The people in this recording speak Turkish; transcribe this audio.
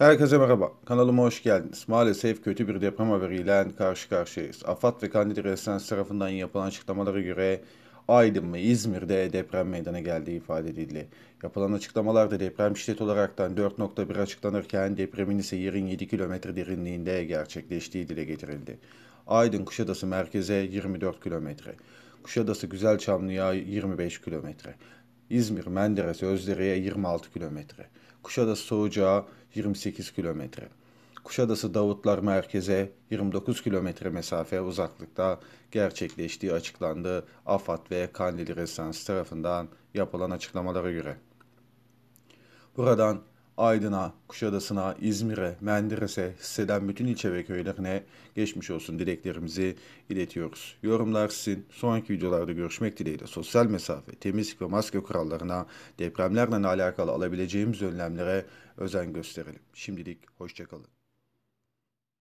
Herkese merhaba, kanalıma hoş geldiniz. Maalesef kötü bir deprem haberiyle karşı karşıyayız. AFAD ve Kandil Resans tarafından yapılan açıklamalara göre Aydın ve İzmir'de deprem meydana geldiği ifade edildi. Yapılan açıklamalarda deprem şiddet olaraktan 4.1 açıklanırken depremin ise yerin 7 kilometre derinliğinde gerçekleştiği dile getirildi. Aydın Kuşadası merkeze 24 kilometre, Kuşadası Güzelçamlı'ya 25 kilometre, İzmir Menderes Özdere'ye 26 kilometre. Kuşadası Soğucağa 28 kilometre. Kuşadası Davutlar merkeze 29 kilometre mesafe uzaklıkta gerçekleştiği açıklandı AFAD ve Kandil Rezans tarafından yapılan açıklamalara göre. Buradan Aydın'a, Kuşadası'na, İzmir'e, Menderes'e, hisseden bütün ilçe ve köylerine geçmiş olsun dileklerimizi iletiyoruz. Yorumlar sizin. Sonraki videolarda görüşmek dileğiyle sosyal mesafe, temizlik ve maske kurallarına, depremlerle alakalı alabileceğimiz önlemlere özen gösterelim. Şimdilik hoşçakalın.